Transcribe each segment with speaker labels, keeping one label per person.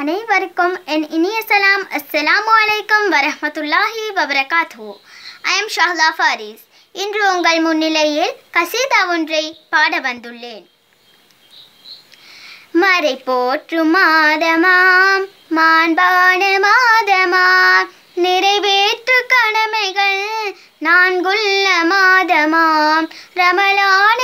Speaker 1: அனைவருக்கும் என் இனிய சலாம் அஸ்லாம் வலைக்கம் வரமத்துல்லாஹி வபரகாத்து ஐ எம் ஷாஹ்லா ஃபாரிஸ் இன்று உங்கள் முன்னிலையில் கசீதா ஒன்றை பாட வந்துள்ளேன் மறை போற்று மாதமாம் மாண்பான மாதமாம் நிறைவேற்று கடமைகள் நான்குள்ள மாதமாம் ரமலான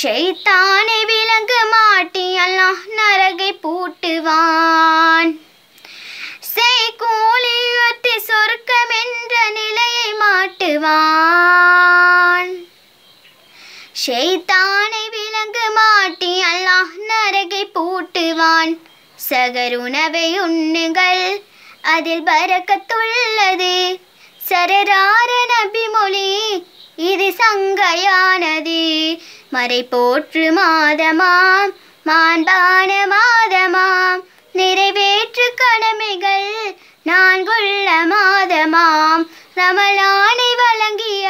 Speaker 1: ஷெய்தானை விலங்கு மாட்டி அல்லாஹ் நரகை பூட்டுவான் செய் கூலியத்தை சொர்க்கம் என்ற நிலையை மாட்டுவான் ஷெய்தானை விலங்கு மாட்டி அல்லாஹ் நரகை பூட்டுவான் சகருணவை உண்ணுங்கள் அதில் பறக்கத்துள்ளது சரரார நபி மொழி இது சங்கையானது மறை போற்று மாதமாம் மாண்பான மாதமாம் நிறைவேற்று கடமைகள் நான்குள்ள மாதமாம் ரமலானை வழங்கிய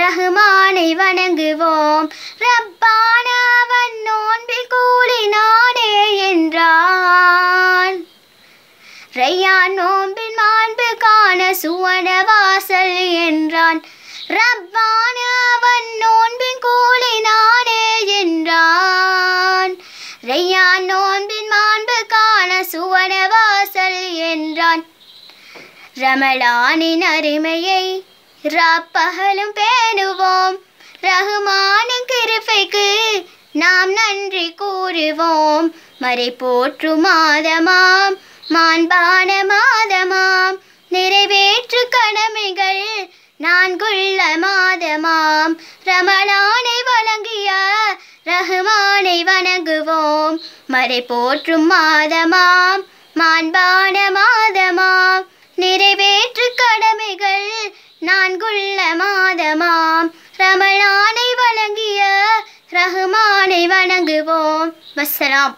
Speaker 1: ரஹ்மானை வணங்குவோம் ரப்பானவன் நோன்பில் கூலினானே என்றான் ரையான் நோன்பின் மாண்பு காண சுவன வாசல் என்றான் ரப்பான நான் நோன்பின் மாண்பு காண வாசல் என்றான் ரமலானின் அருமையை ரப்பகலும் பேணுவோம் ரகுமானின் கிருப்பைக்கு நாம் நன்றி கூறுவோம் மறை போற்று மாதமாம் மாண்பான மாதமாம் நிறைவேற்று கடமைகள் நான்குள்ள மாதமாம் ரமலானை வழங்கிய மறை போற்றும் மாதமாம் மாண்பான மாதமாம் நிறைவேற்று கடமைகள் நான்குள்ள மாதமாம் ரமலானை வழங்கிய ரஹ்மானை வணங்குவோம் வசலாம்